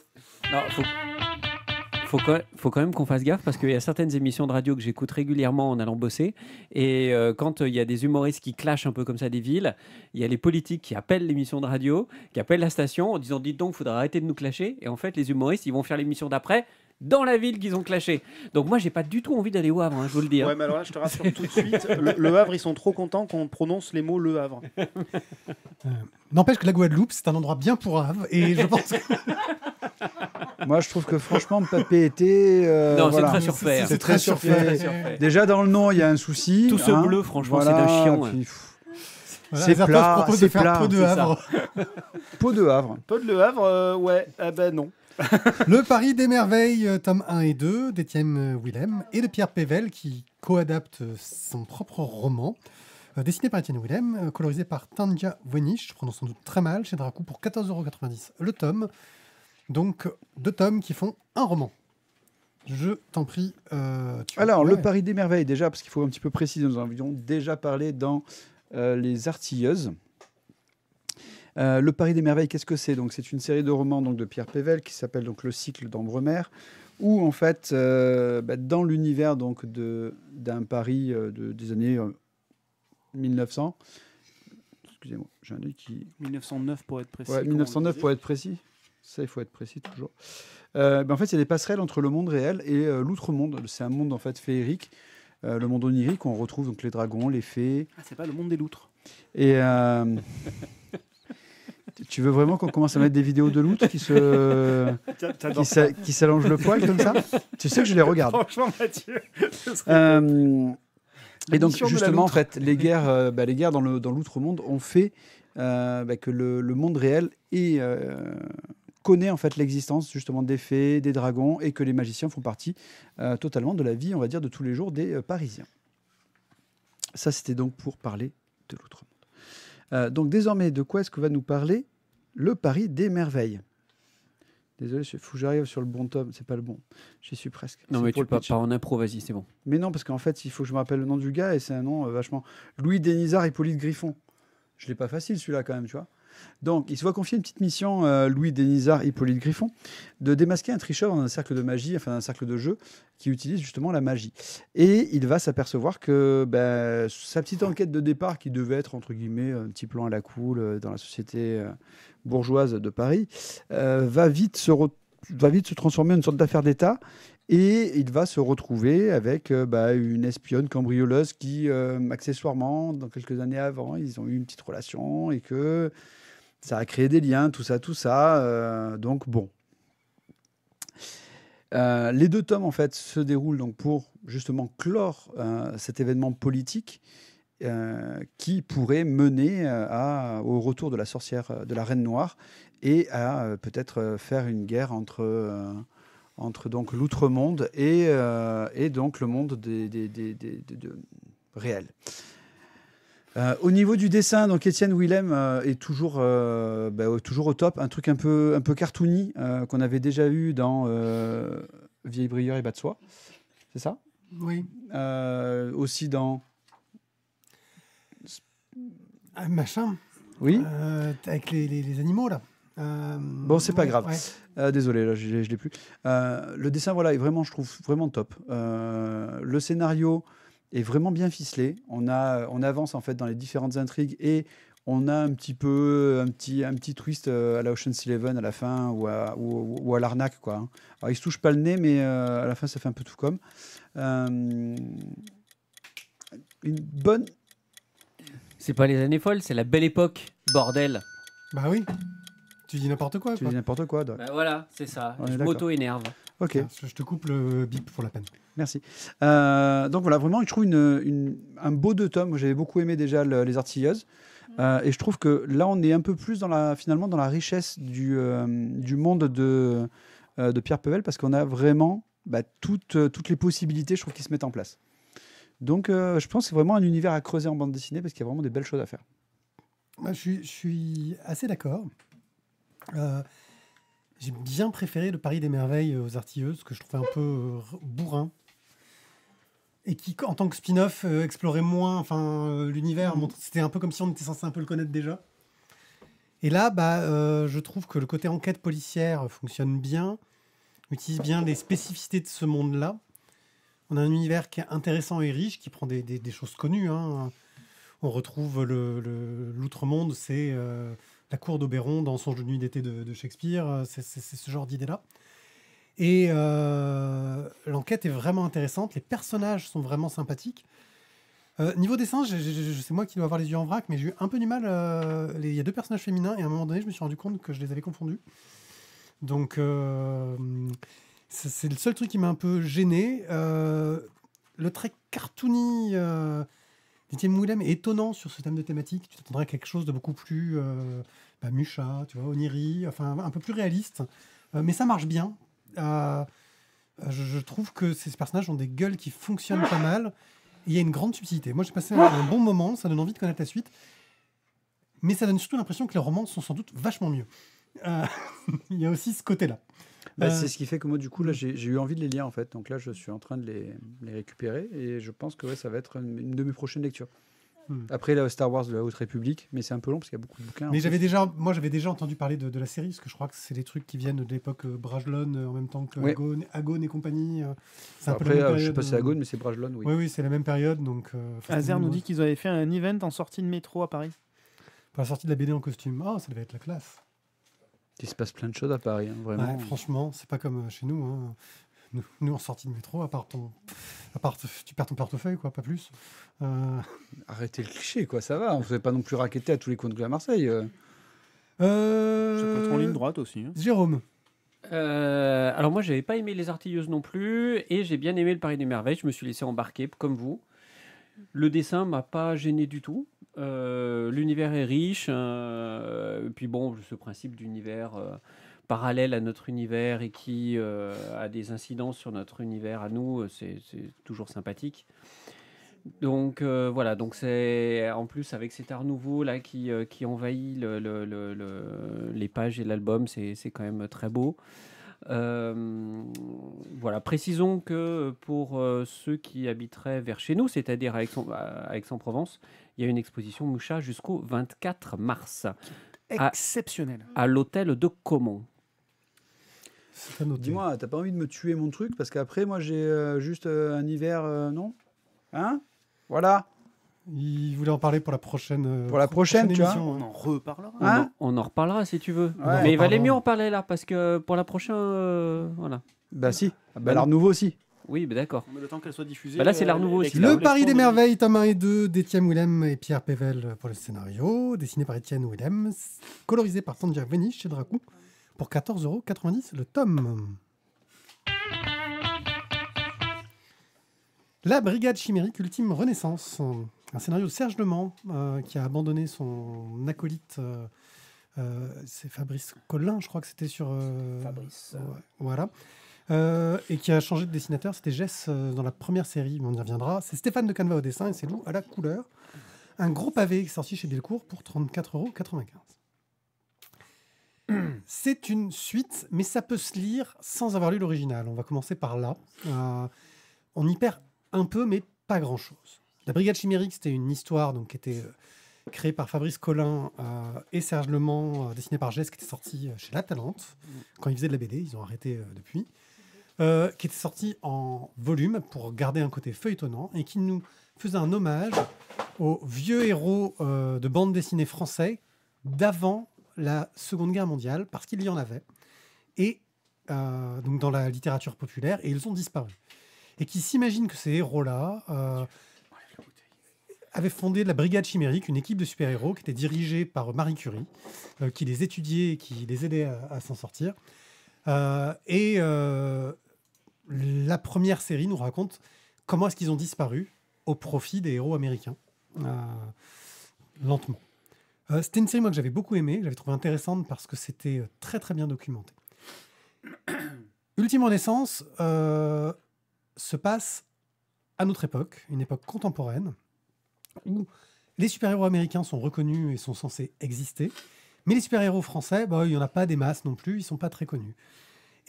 Speaker 2: faut quand, faut quand même qu'on fasse gaffe parce qu'il y a certaines émissions de radio que j'écoute régulièrement en allant bosser. Et euh, quand euh, il y a des humoristes qui clashent un peu comme ça des villes, il y a les politiques qui appellent l'émission de radio, qui appellent la station en disant dites donc, il faudra arrêter de nous clasher. Et en fait, les humoristes, ils vont faire l'émission d'après dans la ville qu'ils ont clashé. Donc moi, j'ai pas du tout envie d'aller au Havre, hein, je vous le dis. Hein. Ouais, mais
Speaker 4: alors je te rassure tout de suite, le Havre, ils sont trop contents qu'on prononce les mots Le Havre.
Speaker 1: N'empêche que la Guadeloupe, c'est un endroit bien pour Et Moi, je trouve que franchement, Papé était. Euh, c'est très surfait.
Speaker 3: Déjà, dans le nom, il y a un souci. Tout ce hein. bleu, franchement, c'est un chiant. Hein. c'est plat, c'est plat. Peau de Havre.
Speaker 1: Peau de Havre.
Speaker 4: Peau de Le Havre, ouais. Ah ben
Speaker 1: non. le Paris des merveilles, euh, tome 1 et 2, d'Étienne Willem et de Pierre Pével qui co-adapte euh, son propre roman. Euh, dessiné par Étienne Willem, euh, colorisé par Tandja Wenich, je prononce sans doute très mal, chez Dracou pour 14,90€ le tome. Donc deux tomes qui font un roman. Je t'en prie. Euh, Alors, le Paris
Speaker 3: des merveilles, déjà, parce qu'il faut un petit peu préciser, nous en avions déjà parlé dans Les Artilleuses. le Paris des merveilles, qu'est-ce que c'est Donc, c'est une série de romans donc de Pierre Pével qui s'appelle donc Le cycle d'Ambremer, où en fait, bah, dans l'univers donc de d'un Paris de, des années 1900. Excusez-moi, j'ai un qui.
Speaker 4: 1909 pour être précis. Ouais, 1909 pour être
Speaker 3: précis. Ça, il faut être précis toujours. Euh, ben, en fait, il y a des passerelles entre le monde réel et euh, l'outre-monde. C'est un monde en fait féerique, euh, le monde onirique où on retrouve donc les dragons, les fées. Ah, c'est pas le monde des loutres. Et tu veux vraiment qu'on commence à mettre des vidéos de loutres qui se
Speaker 4: qui s'allongent le poil comme ça Tu sais que je les regarde. Franchement, Mathieu.
Speaker 3: Et donc justement, en fait, les guerres, euh, bah, les guerres dans l'outre-monde ont fait euh, bah, que le, monde réel euh, connaît en fait l'existence justement des fées, des dragons, et que les magiciens font partie totalement de la vie, on va dire, de tous les jours des Parisiens. Ça, c'était donc pour parler de l'outre-monde. donc désormais, de quoi est-ce que va nous parler le Paris des merveilles Désolé, il faut que j'arrive sur le bon tome. C'est pas le bon. J'y suis presque. Non, mais tu peux pas
Speaker 2: en impro, vas-y, c'est bon. Mais
Speaker 3: non, parce qu'en fait, il faut que je me rappelle le nom du gars et c'est un nom euh, vachement. Louis Denisard, Hippolyte Griffon. Je l'ai pas facile celui-là quand même, tu vois. Donc, il se voit confier une petite mission, Louis euh, Louis Denisard, Hippolyte Griffon, de démasquer un tricheur dans un cercle de magie, enfin un cercle de jeu, qui utilise justement la magie. Et il va s'apercevoir que ben, sa petite enquête de départ, qui devait être, entre guillemets, un petit plan à la coule euh, dans la société euh, bourgeoise de Paris, va, vite se va vite se transformer en une sorte d'affaire d'État et il va se retrouver avec ben, une espionne cambrioleuse qui, accessoirement, dans quelques années avant, ils ont eu une petite relation et que ça a créé des liens, tout ça, tout ça. Euh, donc bon. Euh, les deux tomes en fait se déroulent donc pour justement clore euh, cet événement politique qui pourrait mener au retour de la sorcière de la reine noire et à peut-être faire une guerre entre entre donc l'outre-monde et, donc le monde des, des, réel. Euh, au niveau du dessin, donc Étienne Willem euh, est toujours, euh, bah, toujours au top. Un truc un peu, un peu cartoony qu'on avait déjà eu dans Vieille brilleur et Bas de Soie. C'est ça Oui. aussi dans. Un ah, machin Oui.
Speaker 1: avec les, animaux, là. bon, c'est pas grave.
Speaker 3: désolé, je, je l'ai plus. le dessin, voilà, est vraiment, je trouve, vraiment top. le scénario est vraiment bien ficelé. On, a, on avance en fait dans les différentes intrigues et on a un petit peu un petit, un petit twist euh, à la Ocean's Eleven à la fin ou à, ou, à l'arnaque. Quoi. ne hein. il se touche pas le nez, mais euh, à la fin, ça fait un peu tout comme. Euh,
Speaker 2: une bonne. C'est pas les années folles, c'est la belle époque, bordel.
Speaker 1: Bah oui. Tu dis n'importe quoi. Tu dis n'importe quoi. Bah voilà,
Speaker 2: c'est ça. je m'auto-énerve.
Speaker 1: Ok. je te coupe le bip pour la peine. Merci. Euh,
Speaker 3: donc voilà, vraiment, je trouve un beau deux tomes. J'avais beaucoup aimé déjà Les Artilleuses. Mm. Euh, et je trouve que là, on est un peu plus dans la, finalement dans la richesse du, euh, monde de, de Pierre Pevel parce qu'on a vraiment bah, toutes, toutes les possibilités, je trouve, qui se mettent en place. Donc, je pense que c'est vraiment un univers à creuser en bande dessinée parce qu'il y a vraiment des belles choses à faire.
Speaker 1: je suis assez d'accord. J'ai bien préféré le Paris des Merveilles aux Artilleuses, que je trouvais un peu bourrin et qui, en tant que spin-off, euh, explorait moins enfin, euh, l'univers. Mhm. C'était un peu comme si on était censé un peu le connaître déjà. Et là, bah, euh, je trouve que le côté enquête policière fonctionne bien, utilise bien les spécificités de ce monde-là. On a un univers qui est intéressant et riche, qui prend des, choses connues. Hein. On retrouve l'outre-monde, c'est la cour d'Oberon dans Songe de nuit d'été de, de, Shakespeare, c'est ce genre d'idée-là. Et euh, l'enquête est vraiment intéressante. Les personnages sont vraiment sympathiques. Euh, niveau dessin, sais moi qui dois avoir les yeux en vrac, mais j'ai eu un peu du mal. Euh, il y a deux personnages féminins et à un moment donné, je me suis rendu compte que je les avais confondus. Donc, euh, c'est le seul truc qui m'a un peu gêné. le trait cartoony d'Étienne Moulem est étonnant sur ce thème de thématique. Tu t'attendrais à quelque chose de beaucoup plus bah, Musha, tu vois, Oniri, enfin un peu plus réaliste. mais ça marche bien je, trouve que ces personnages ont des gueules qui fonctionnent pas mal. Il y a une grande subtilité. Moi, j'ai passé un, bon moment, ça donne envie de connaître la suite. Mais ça donne surtout l'impression que les romans sont sans doute vachement mieux. Euh, il y a aussi ce côté-là. Bah, euh, c'est
Speaker 3: ce qui fait que moi, du coup, là, j'ai eu envie de les lire, en fait. Donc là, je suis en train de les, récupérer et je pense que ça va être une de mes prochaines lectures. Hmm. Après, la Star Wars de la Haute République, mais c'est un peu long parce qu'il y a beaucoup de bouquins. Mais j'avais déjà,
Speaker 1: moi, j'avais déjà entendu parler de, la série, parce que je crois que c'est des trucs qui viennent de l'époque euh, Brajlon euh, en même temps que Agone, et compagnie. Euh, peu je sais pas si c'est Agone, mais c'est Brajlon, oui. Oui, c'est la même période. Donc, Azer nous dit
Speaker 4: qu'ils avaient fait un event en sortie de métro à Paris.
Speaker 1: Pour la sortie de la BD en costume. oh, ça devait être la classe.
Speaker 3: Il se passe plein de choses à Paris, hein, vraiment.
Speaker 1: franchement, c'est pas comme chez nous. Hein nous, en sortie de métro, à part ton, à part, tu perds ton portefeuille, quoi, pas plus. Euh.
Speaker 3: Arrêtez le cliché, quoi, ça va. On ne faisait pas non plus raqueter à tous les coins de la Marseille. Euh...
Speaker 1: peux
Speaker 3: être en ligne droite aussi. Hein. Jérôme.
Speaker 2: Euh, alors moi, j'avais pas aimé les artilleuses non plus, et j'ai bien aimé le Paris des merveilles. Je me suis laissé embarquer, comme vous. Le dessin m'a pas gêné du tout. Euh, l'univers est riche. Hein. puis bon, ce principe d'univers parallèle à notre univers et qui euh, a des incidences sur notre univers à nous, euh, c'est toujours sympathique. Donc euh, voilà, donc c'est en plus avec cet art nouveau là qui, envahit le, les pages et l'album, c'est quand même très beau. voilà, précisons que pour ceux qui habiteraient vers chez nous, c'est-à-dire à Aix-en-Provence, il y a une exposition Moucha jusqu'au 24 mars. Exceptionnel. À, l'hôtel de Comon
Speaker 1: Dis-moi,
Speaker 3: t'as pas envie de me tuer mon truc Parce qu'après, moi, j'ai euh, juste euh, un hiver, euh, non
Speaker 2: Hein Voilà.
Speaker 1: Il voulait en parler pour la prochaine. Pour la prochaine, tu vois. On
Speaker 2: en reparlera. Hein on, en, reparlera si tu veux. Mais il valait mieux en parler là, parce que pour la prochaine. voilà. Bah si. Ah, bah bah, l'art nouveau aussi. Oui, mais bah, d'accord. Mais le temps qu'elle soit diffusée. là, c'est l'art nouveau aussi. Le Paris des merveilles,
Speaker 1: Thomas et deux, d'Etienne Willem et Pierre Pével pour le scénario, dessiné par Étienne Willem, colorisé par Sandier Venich chez Dracou pour 14,90€ le tome. La Brigade chimérique Ultime Renaissance, un scénario de Serge Le euh, qui a abandonné son acolyte. Euh, euh, c'est Fabrice Collin, je crois que c'était sur. Fabrice. voilà. et qui a changé de dessinateur. C'était Jess dans la première série, mais on y reviendra. C'est Stéphane de Canva au dessin et c'est Lou à la couleur. Un gros pavé sorti chez Delcourt pour 34,95 euros. C'est une suite, mais ça peut se lire sans avoir lu l'original. On va commencer par là. Euh, on y perd un peu, mais pas grand-chose. La Brigade Chimérique, c'était une histoire donc, qui était euh, créée par Fabrice Collin euh, et Serge Le Mans, dessinée par Jess, qui était sortie chez La Talente. Quand ils faisaient de la BD, ils ont arrêté depuis. qui était sortie en volume pour garder un côté feuilletonnant et qui nous faisait un hommage aux vieux héros de bande dessinée français d'avant la Seconde Guerre mondiale, parce qu'il y en avait, et euh, donc dans la littérature populaire, et ils ont disparu. Et qui s'imagine que ces héros-là euh, avaient fondé la Brigade Chimérique, une équipe de super-héros qui était dirigée par Marie Curie, euh, qui les étudiait et qui les aidait à, à s'en sortir. et la première série nous raconte comment est-ce qu'ils ont disparu au profit des héros américains, lentement. Euh, c'était une série moi, que j'avais beaucoup aimée, j'avais trouvé intéressante parce que c'était euh, très très bien documenté. Ultime Renaissance euh, se passe à notre époque, une époque contemporaine, où les super-héros américains sont reconnus et sont censés exister, mais les super-héros français, bah, il n'y en a pas des masses non plus, ils ne sont pas très connus.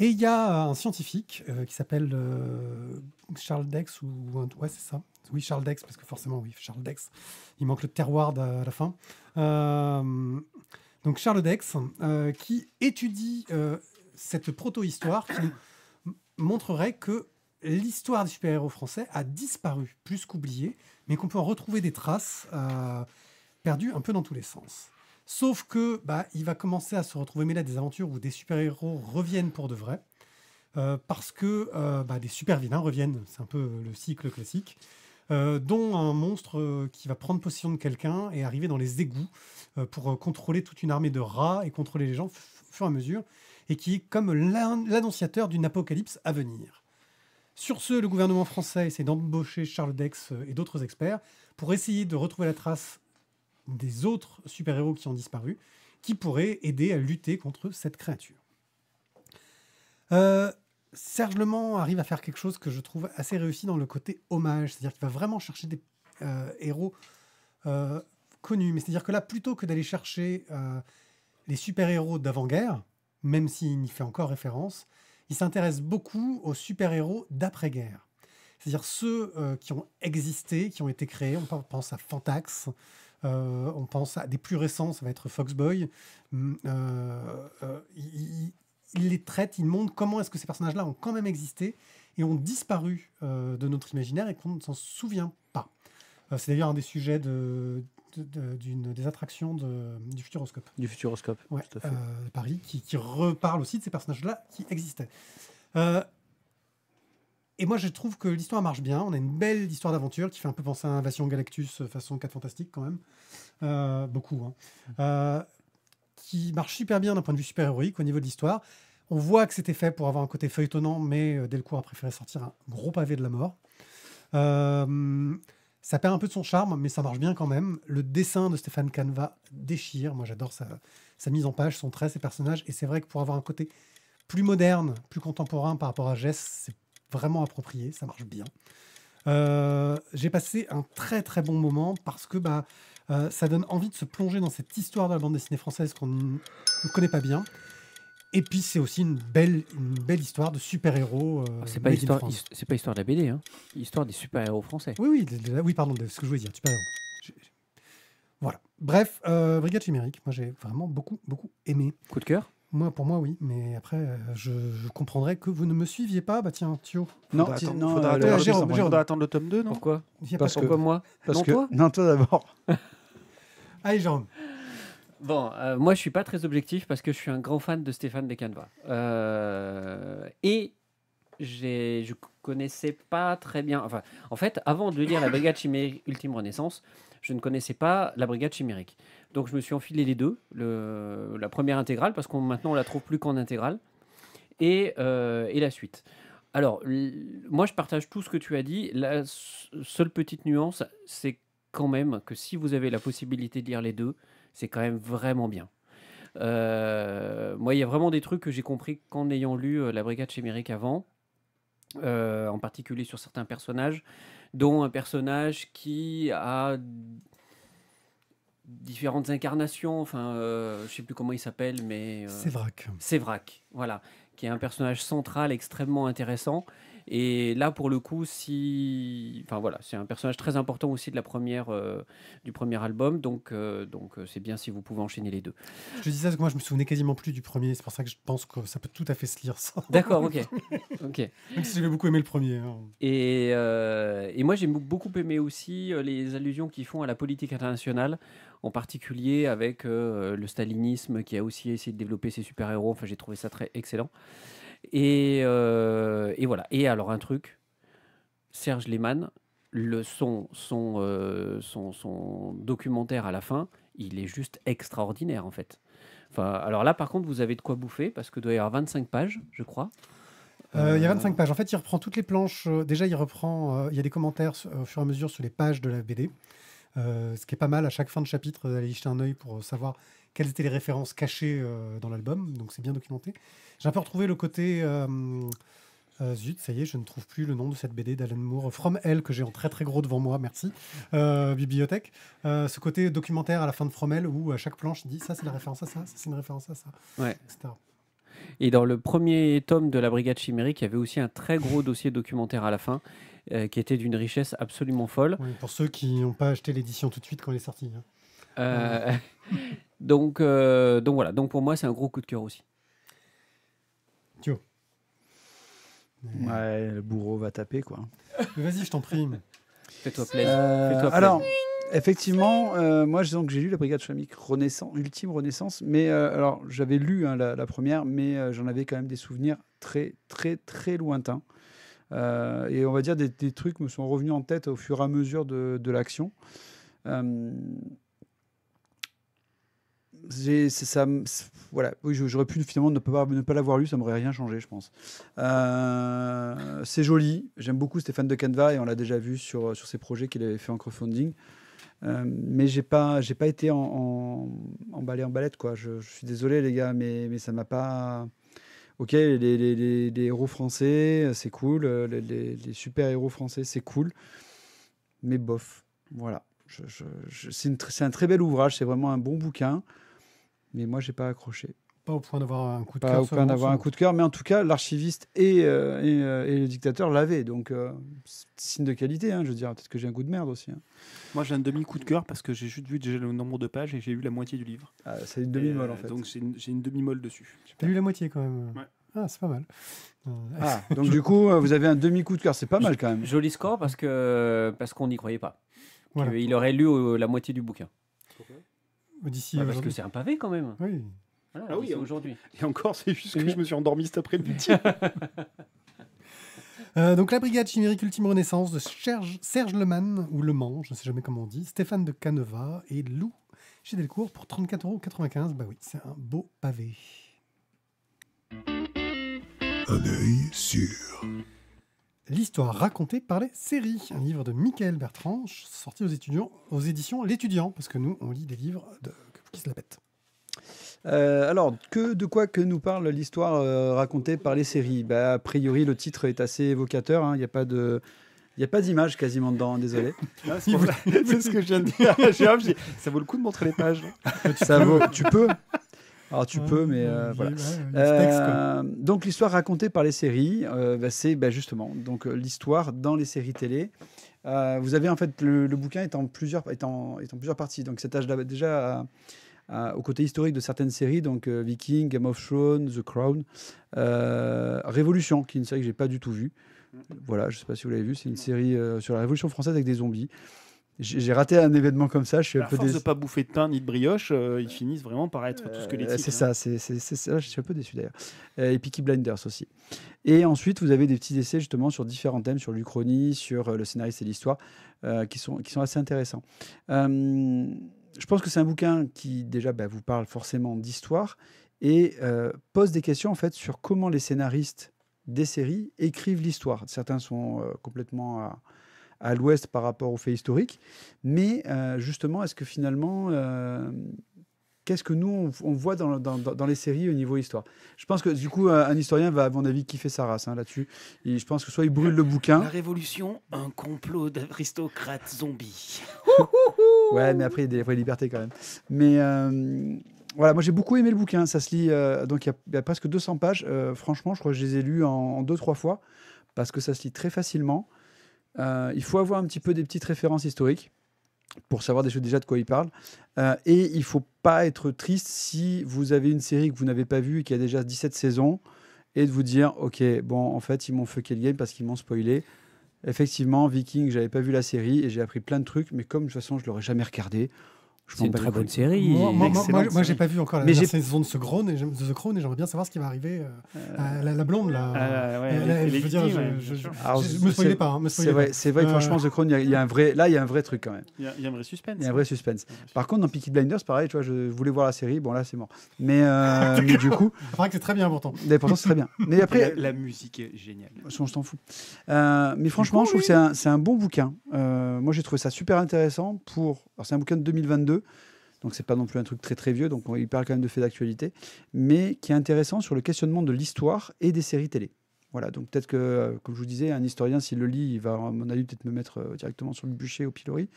Speaker 1: Et il y a un scientifique euh, qui s'appelle euh, Charles Dex, ou, ou ouais, c'est ça. Oui, Charles Dex, parce que forcément, oui, Charles Dex. Il manque le terroir à la fin. Euh, donc Charles Dex, qui étudie cette proto-histoire qui montrerait que l'histoire des super-héros français a disparu, plus qu'oublié, mais qu'on peut en retrouver des traces perdues un peu dans tous les sens. Sauf que bah, il va commencer à se retrouver mêlé à des aventures où des super-héros reviennent pour de vrai. Euh, parce que euh, bah, des super-vilains reviennent, c'est un peu le cycle classique, euh, dont un monstre qui va prendre possession de quelqu'un et arriver dans les égouts pour contrôler toute une armée de rats et contrôler les gens au fur et à mesure, et qui est comme l'annonciateur d'une apocalypse à venir. Sur ce, le gouvernement français essaie d'embaucher Charles Dex et d'autres experts pour essayer de retrouver la trace des autres super-héros qui ont disparu, qui pourraient aider à lutter contre cette créature. Euh, Serge Le Mans arrive à faire quelque chose que je trouve assez réussi dans le côté hommage, c'est-à-dire qu'il va vraiment chercher des euh, héros euh, connus, mais c'est-à-dire que là, plutôt que d'aller chercher les super-héros d'avant-guerre, même s'il y fait encore référence, il s'intéresse beaucoup aux super-héros d'après-guerre. C'est-à-dire ceux qui ont existé, qui ont été créés, on pense à Fantax, euh, on pense à des plus récents, ça va être Foxboy. Boy. Hum, euh, euh, il, les traite, il montre comment est-ce que ces personnages-là ont quand même existé et ont disparu de notre imaginaire et qu'on ne s'en souvient pas. C'est d'ailleurs un des sujets d'une des attractions du Futuroscope.
Speaker 2: Du Futuroscope,
Speaker 1: Paris, qui, reparle aussi de ces personnages-là qui existaient. Et moi, je trouve que l'histoire marche bien. On a une belle histoire d'aventure qui fait un peu penser à Invasion Galactus euh, façon 4 Fantastique, quand même. Euh, beaucoup. Hein. Euh, qui marche super bien d'un point de vue super-héroïque au niveau de l'histoire. On voit que c'était fait pour avoir un côté feuilletonnant, mais Delcourt a préféré sortir un gros pavé de la mort. ça perd un peu de son charme, mais ça marche bien quand même. Le dessin de Stéphane Canva déchire. Moi, j'adore sa, sa, mise en page, son trait, ses personnages. Et c'est vrai que pour avoir un côté plus moderne, plus contemporain par rapport à Jess, c'est vraiment approprié, ça marche bien. Euh, j'ai passé un très très bon moment parce que bah, euh, ça donne envie de se plonger dans cette histoire de la bande dessinée française qu'on ne connaît pas bien. Et puis c'est aussi une belle, une belle histoire de super-héros. Euh, ah, c'est pas, histoire, pas
Speaker 2: histoire de la BD, hein. histoire des super-héros français.
Speaker 1: Oui, oui, oui pardon, de ce que je voulais dire, super-héros. Voilà. Bref, Brigade Chimérique, moi j'ai vraiment beaucoup, beaucoup aimé. Coup de cœur moi, pour moi, oui, mais après, euh, je, comprendrais que vous ne me suiviez pas. Bah tiens, Thio. Non, faudra attendre, faudra euh,
Speaker 4: attendre, le tome 2, non Pourquoi
Speaker 1: Parce que, Pourquoi moi parce Non, que, toi
Speaker 4: Non, toi d'abord.
Speaker 2: Allez, Jérôme. Bon, euh, moi, je suis pas très objectif parce que je suis un grand fan de Stéphane Descanva. Euh, et je connaissais pas très bien. Enfin, en fait, avant de lire La Brigade Chimérique Ultime Renaissance, je ne connaissais pas La Brigade Chimérique. Donc je me suis enfilé les deux, le, la première intégrale, parce qu'on maintenant on la trouve plus qu'en intégrale, et, euh, et, la suite. Alors, moi je partage tout ce que tu as dit. La seule petite nuance, c'est quand même que si vous avez la possibilité de lire les deux, c'est quand même vraiment bien. Euh, moi, il y a vraiment des trucs que j'ai compris qu'en ayant lu euh, La Brigade Chimérique avant, en particulier sur certains personnages, dont un personnage qui a différentes incarnations. Enfin, euh, je sais plus comment il s'appelle, mais euh, Sévrac. vrac voilà, qui est un personnage central extrêmement intéressant. Et là, pour le coup, si, enfin voilà, c'est un personnage très important aussi de la première, euh, du premier album. Donc, euh, donc c'est bien si vous pouvez enchaîner les deux.
Speaker 1: Je dis ça parce que moi, je me souvenais quasiment plus du premier. C'est pour ça que je pense que ça peut tout à fait se lire. D'accord, ok, ok. Même si j'avais beaucoup aimé le premier. Hein.
Speaker 2: Et, et moi, j'ai beaucoup aimé aussi les allusions qu'ils font à la politique internationale en particulier avec euh, le stalinisme qui a aussi essayé de développer ses super-héros. Enfin, j'ai trouvé ça très excellent. Et, euh, voilà. Et alors, un truc, Serge Lehmann, le, son, euh, son, son, documentaire à la fin, il est juste extraordinaire en fait. Enfin, alors là, par contre, vous avez de quoi bouffer parce que doit y avoir 25 pages, je crois.
Speaker 1: il y a 25 pages. En fait, il reprend toutes les planches. Déjà, il reprend. il y a des commentaires au fur et à mesure sur les pages de la BD. Euh, ce qui est pas mal à chaque fin de chapitre d'aller jeter un œil pour savoir quelles étaient les références cachées euh, dans l'album, donc c'est bien documenté. J'ai un peu retrouvé le côté... Euh, zut, ça y est, je ne trouve plus le nom de cette BD d'Alan Moore, From Hell, que j'ai en très très gros devant moi, merci, bibliothèque. ce côté documentaire à la fin de From Hell, où à chaque planche, dit ça c'est la référence à ça, ça c'est une référence à ça,
Speaker 2: Et dans le premier tome de La Brigade Chimérique, il y avait aussi un très gros dossier documentaire à la fin euh, qui était d'une richesse absolument folle.
Speaker 1: pour ceux qui n'ont pas acheté l'édition tout de suite quand elle est sortie. Hein.
Speaker 2: Euh, donc, euh, donc voilà, donc pour moi c'est un gros coup de cœur aussi. Tio. Ouais, le bourreau va taper quoi.
Speaker 1: Vas-y, je t'en prie.
Speaker 2: Fais-toi plaisir. alors.
Speaker 3: Effectivement, euh, moi, donc que j'ai lu la Brigade Chamique Renaissance, Ultime Renaissance, mais alors j'avais lu hein, la, première, mais j'en avais quand même des souvenirs très, très, très lointains. Euh, et on va dire des, trucs me sont revenus en tête au fur et à mesure de, de l'action. Euh, ça, voilà, oui, j'aurais pu finalement ne pas, ne pas l'avoir lu, ça m'aurait rien changé, je pense. Euh, c'est joli, j'aime beaucoup Stéphane de Canva et on l'a déjà vu sur, sur ses projets qu'il avait fait en crowdfunding. Euh, mais j'ai pas, j'ai pas été emballé en balette quoi. Je, je, suis désolé les gars, mais, mais ça m'a pas, ok, les, héros français, euh, c'est cool, euh, les, super-héros français, c'est cool, mais bof, voilà. c'est, un très bel ouvrage, c'est vraiment un bon bouquin, mais moi, j'ai pas accroché
Speaker 1: pas au point d'avoir un coup
Speaker 3: de cœur. mais en tout cas, l'archiviste et, euh, euh, le dictateur l'avaient. Donc, euh, signe de qualité, hein, je veux dire. Peut-être que j'ai un coup de merde aussi. Hein.
Speaker 4: Moi, j'ai un demi-coup de cœur parce que j'ai juste vu le nombre de pages et j'ai lu la moitié du livre.
Speaker 3: Ah, c'est une demi-molle, en fait. Donc, j'ai une, demi-molle dessus.
Speaker 1: pas lu la moitié, quand même
Speaker 3: Ah, c'est pas mal.
Speaker 2: Ah, donc du coup, vous avez un demi-coup de cœur, c'est pas mal quand même. Joli score parce que parce qu'on n'y croyait pas. Il aurait lu la moitié du bouquin.
Speaker 1: Bah, parce que c'est
Speaker 2: un pavé quand même. Oui.
Speaker 1: Ah, ah, oui, aujourd'hui.
Speaker 2: Et encore, c'est juste que je me suis endormi cet après-midi.
Speaker 1: Euh, donc la brigade chimérique Ultime Renaissance de Serge, Serge Mans ou Le Mans, je ne sais jamais comment on dit, Stéphane de Caneva et Lou chez Delcourt pour 34,95€. Bah oui, c'est un beau pavé. Un œil sûr. L'histoire racontée par les séries, un livre de Michael Bertrand sorti aux, étudiants, aux éditions L'étudiant, parce que nous, on lit des livres de, qui se la
Speaker 3: pètent. Euh, alors, que, de quoi que nous parle l'histoire euh, racontée par les séries bah, A priori, le titre est assez évocateur. Hein. Il n'y a pas de. Il a pas d'image quasiment dedans, désolé. c'est, ce que je viens de dire. ça vaut le coup de montrer les pages. Hein. ça vaut, tu peux. Alors tu peux, mais euh, voilà. donc l'histoire racontée par les séries, bah, c'est bah, justement donc l'histoire dans les séries télé. vous avez en fait le, bouquin est en plusieurs est en, plusieurs parties. Donc cet âge là bah, déjà au côté historique de certaines séries, donc euh, Viking, Game of Thrones, The Crown, euh, Révolution, qui est une série que j'ai pas du tout vue. Voilà, je sais pas si vous l'avez vue, c'est une série euh, sur la Révolution française avec des zombies. J'ai raté un événement comme ça. Je suis un peu force
Speaker 4: pas bouffer de pain ni de brioche, ils finissent vraiment par être tout squelettiques. c'est ça,
Speaker 3: hein. c'est ça. Je suis un peu déçu d'ailleurs. et Peaky Blinders aussi. Et ensuite, vous avez des petits essais justement sur différents thèmes, sur l'Uchronie, sur le scénariste et l'histoire, qui, sont, qui sont assez intéressants je pense que c'est un bouquin qui déjà bah, vous parle forcément d'histoire et euh, pose des questions en fait sur comment les scénaristes des séries écrivent l'histoire. Certains sont euh, complètement à, l'ouest par rapport aux faits historiques, mais euh, justement, est-ce que finalement qu'est-ce que nous, on, voit dans, les séries au niveau histoire. Je pense que du coup, un historien va, à mon avis, kiffer sa race hein, là-dessus. Je pense que soit il brûle le bouquin. La
Speaker 4: Révolution, un complot d'aristocrates zombies.
Speaker 3: ouais, mais après, il y a des vraies libertés quand même. Mais. Euh, voilà, moi j'ai beaucoup aimé le bouquin, ça se lit, euh, donc il y, a presque 200 pages. Euh, franchement, je crois que je les ai lus en, en deux, trois fois, parce que ça se lit très facilement. il faut avoir un petit peu des petites références historiques pour savoir des choses, déjà de quoi il parle. Euh, et il faut pas être triste si vous avez une série que vous n'avez pas vue et qui a déjà 17 saisons et de vous dire ok bon en fait ils m'ont fucké le game parce qu'ils m'ont spoilé. Effectivement Viking j'avais pas vu la série et j'ai appris plein de trucs mais comme de toute façon je l'aurais jamais regardé c'est une très bonne série. Moi, moi, moi, j'ai pas vu encore la mais saison
Speaker 1: de The Crown et j'aimerais bien savoir ce qui va arriver euh, à la, blonde là. Ah, euh, je veux dire, je, me spoilais hein, pas. c'est vrai, c'est vrai. Franchement, The
Speaker 3: Crown, il y, a un vrai. Là, il y a un vrai truc quand même.
Speaker 1: Il y, a un vrai suspense.
Speaker 4: Il y
Speaker 3: a un vrai suspense. Par contre, dans Peaky Blinders, pareil, tu vois, je voulais voir la série. Bon, là, c'est mort. Mais, euh, du coup,
Speaker 1: c'est que c'est très bien pourtant. pourtant, c'est très bien. Mais après, la,
Speaker 4: musique est géniale. Je
Speaker 3: t'en fous. mais franchement, je trouve que c'est un bon bouquin. Moi, j'ai trouvé ça super intéressant pour. C'est un bouquin de 2022. Donc c'est pas non plus un truc très très vieux, donc il parle quand même de faits d'actualité, mais qui est intéressant sur le questionnement de l'histoire et des séries télé. Voilà, donc peut-être que, euh, comme je vous disais, un historien, s'il le lit, il va, à mon avis, peut-être me mettre euh, directement sur le bûcher au pilori.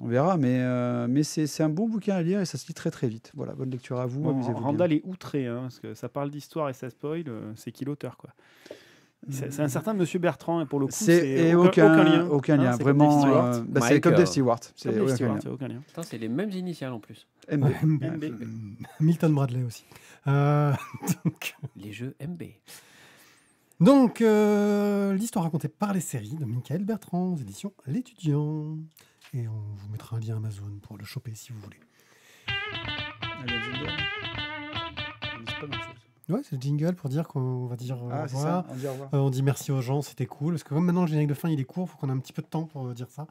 Speaker 3: On verra, mais, euh, mais c'est un bon bouquin à lire et ça se lit très très
Speaker 4: vite. Voilà, bonne lecture à vous. Bon, Randall bien. est outré, hein, parce que ça parle d'histoire et ça spoil, c'est qui l'auteur, quoi. Mm. C'est un certain Monsieur Bertrand, et pour le coup, c'est aucun, aucun, lien. Ah,
Speaker 2: euh, bah, c'est comme Dave euh, Stewart. C'est aucun, C'est les mêmes initiales en plus. MB.
Speaker 1: Milton Bradley aussi.
Speaker 2: Euh, les jeux MB.
Speaker 1: Donc, l'histoire racontée par les séries de Michael Bertrand aux éditions L'étudiant. Et on vous mettra un lien Amazon pour le choper si vous voulez. Allez, Ouais, c'est le jingle pour dire qu'on va dire euh, ah, Ça, euh, on, dit merci aux gens, c'était cool. Parce que comme maintenant le générique de fin il est court, il faut qu'on ait un petit peu de temps pour euh, dire ça.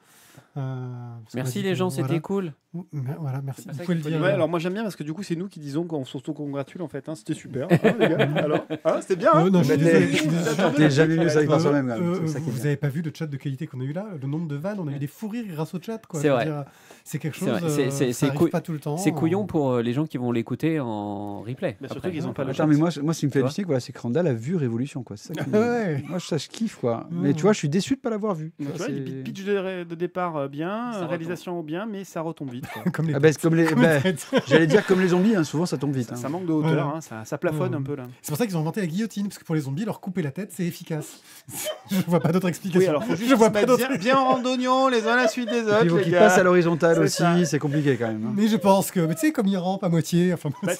Speaker 1: merci les gens, c'était cool. Voilà, merci. Vous le dire. alors moi
Speaker 4: j'aime bien parce que du coup c'est nous qui disons qu'on s'auto-congratule en fait. Hein. c'était super. Hein, alors, hein, c'était bien. Oh, Vous avez pas vu
Speaker 1: le chat de qualité qu'on a eu là Le nombre de vannes, on a eu des fous rires grâce au chat. C'est vrai. C'est quelque chose. C'est pas tout le temps. C'est couillon pour
Speaker 2: les gens qui vont l'écouter en replay. Surtout qu'ils n'ont pas le chat moi, moi, ce qui me fait
Speaker 3: halluciner, c'est que Randall a vu Révolution. Quoi. Ça qui... Moi, ça, je kiffe. Quoi. Mais tu vois, je suis déçu de ne pas l'avoir vu.
Speaker 4: pitch de, départ euh, bien, réalisation bien, mais ça retombe vite. comme les, ah, bah, bah, J'allais dire
Speaker 3: comme les zombies, hein, souvent ça tombe vite. Ça, hein. manque de hauteur, hein, ça, ça, plafonne un peu. là.
Speaker 1: C'est pour ça qu'ils ont inventé la guillotine, parce que pour les zombies, leur couper la tête, c'est efficace. je vois pas d'autre explication. alors, vois pas Bien, en randonnion, les
Speaker 4: uns à la suite des autres. Il faut qu'ils passent à
Speaker 1: l'horizontale aussi, c'est
Speaker 4: compliqué quand
Speaker 3: même.
Speaker 1: Mais je pense que, tu sais, comme ils rampent à moitié. Bah,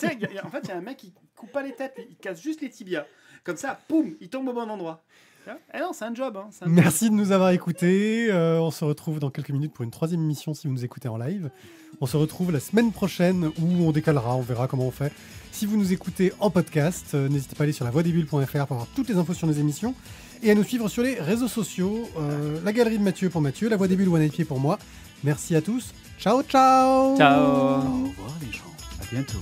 Speaker 4: en fait, il y a un mec qui pas les têtes, il casse juste les tibias. Comme ça, poum, il tombe au bon endroit. Hein eh non, c'est un job. Hein, Merci
Speaker 1: de nous avoir écoutés. Euh, on se retrouve dans quelques minutes pour une troisième émission si vous nous écoutez en live. On se retrouve la semaine prochaine où on décalera, on verra comment on fait. Si vous nous écoutez en podcast, euh, n'hésitez pas à aller sur lavoidesbulles.fr pour avoir toutes les infos sur nos émissions et à nous suivre sur les réseaux sociaux. Euh, la galerie de Mathieu pour Mathieu, la voix des bulles One Pied pour moi. Merci à tous. Ciao, ciao. Ciao. Au
Speaker 4: revoir les gens.
Speaker 3: À bientôt.